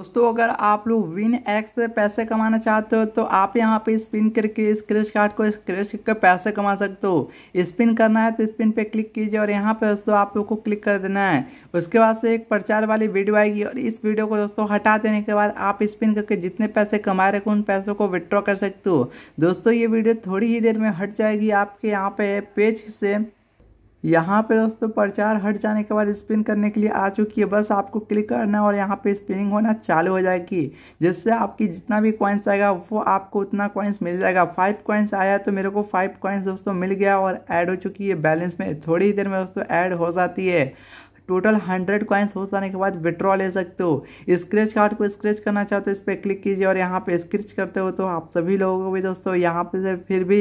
दोस्तों अगर आप लोग विन एक्स से पैसे कमाना चाहते हो तो आप यहाँ पे स्पिन करके इस क्रेच कार्ड को स्क्रेच करके पैसे कमा सकते हो स्पिन करना है तो स्पिन पे क्लिक कीजिए और यहाँ पे दोस्तों आप लोग को क्लिक कर देना है उसके बाद से एक प्रचार वाली वीडियो आएगी और इस वीडियो को दोस्तों हटा देने के बाद आप स्पिन करके जितने पैसे कमा रहे उन पैसों को विड्रॉ कर सकते हो दोस्तों ये वीडियो थोड़ी ही देर में हट जाएगी आपके यहाँ पे पेज से यहाँ पे दोस्तों प्रचार हट जाने के बाद स्पिन करने के लिए आ चुकी है बस आपको क्लिक करना और यहाँ पे स्पिनिंग होना चालू हो जाएगी जिससे आपकी जितना भी कॉइन्स आएगा वो आपको उतना कॉइन्स मिल जाएगा फाइव कॉइन्स आया तो मेरे को फाइव कॉइन्स दोस्तों मिल गया और ऐड हो चुकी है बैलेंस में थोड़ी देर में दोस्तों ऐड हो जाती है टोटल हंड्रेड कॉइन्स हो जाने के बाद विड्रॉ ले सकते हो स्क्रेच कार्ड को स्क्रेच करना चाहते हो इस पर क्लिक कीजिए और यहाँ पे स्क्रेच करते हो तो आप सभी लोगों को भी दोस्तों यहाँ पे से फिर भी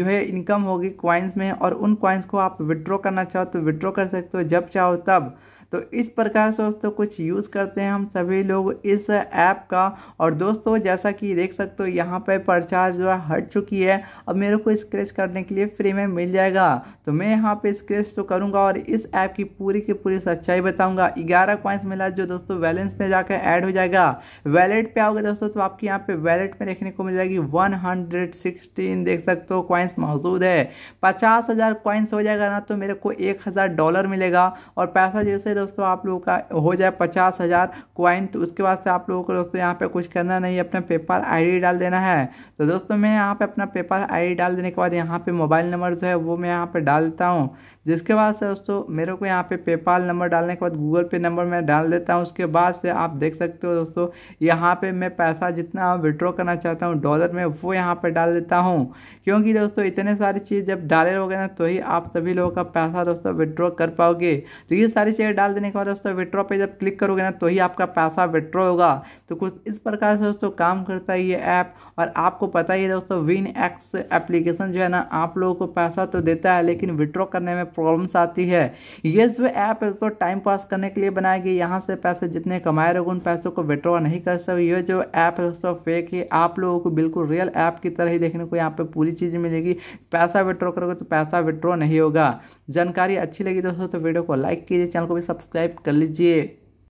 जो है इनकम होगी कॉइन्स में और उन कॉइन्स को आप विड्रॉ करना चाहो तो विड्रॉ कर सकते हो जब चाहो तब तो इस प्रकार से दोस्तों कुछ यूज़ करते हैं हम सभी लोग इस ऐप का और दोस्तों जैसा कि देख सकते हो यहाँ पर प्रचार जो है हट चुकी है अब मेरे को स्क्रेच करने के लिए फ्री में मिल जाएगा तो मैं यहाँ पे स्क्रेच तो करूँगा और इस ऐप की पूरी की पूरी सच्चाई बताऊँगा ग्यारह पॉइंट्स मिला जो दोस्तों बैलेंस में जाकर ऐड हो जाएगा वैलेट पर आओगे दोस्तों तो आपके यहाँ पे वैलेट में देखने को मिल जाएगी वन देख सकते हो कॉइंस मौजूद है पचास हज़ार हो जाएगा ना तो मेरे को एक हज़ार डॉलर मिलेगा और पैसा जैसे दोस्तों आप लोगों का हो जाए पचास हज़ार क्वाइन तो उसके बाद से आप लोगों को दोस्तों यहाँ पे कुछ करना नहीं अपना पेपर आईडी डाल देना है तो दोस्तों मैं यहाँ पे अपना पेपर आईडी डाल देने के बाद यहाँ पे मोबाइल नंबर जो है वो मैं यहाँ पे डाल देता हूँ जिसके बाद से दोस्तों मेरे को यहाँ पे पेपाल नंबर डालने के बाद गूगल पे नंबर मैं डाल देता हूँ उसके बाद से आप देख सकते हो दोस्तों यहाँ पे मैं पैसा जितना विड्रॉ करना चाहता हूँ डॉलर में वो यहाँ पे डाल देता हूँ क्योंकि दोस्तों इतने सारी चीज़ जब डाले हो ना तो ही आप सभी लोगों का पैसा दोस्तों विड्रॉ कर पाओगे तो ये सारी चीज़ें डाल निकाल देने के बाद दोस्तों विड्रॉ पे जब क्लिक करोगे ना तो ही आपका पैसा विड्रॉ होगा तो कुछ इस प्रकार से दोस्तों काम करता है ये ऐप और आपको पता ही है दोस्तों विन एक्स एप्लीकेशन जो है ना आप लोगों को पैसा तो देता है लेकिन विड्रॉ करने में प्रॉब्लम्स आती है ये जो ऐप है दोस्तों टाइम पास करने के लिए बनाया गया यहाँ से पैसे जितने कमाए रहोगे उन पैसों को विड्रॉ नहीं कर सकते ये जो ऐप है दोस्तों फेक है आप लोगों को बिल्कुल रियल ऐप की तरह ही देखने को यहाँ पर पूरी चीज़ मिलेगी पैसा विड्रॉ करोगे तो पैसा विड्रॉ नहीं होगा जानकारी अच्छी लगी दोस्तों तो वीडियो को लाइक कीजिए चैनल को भी सब्सक्राइब सब्सक्राइब कर लीजिए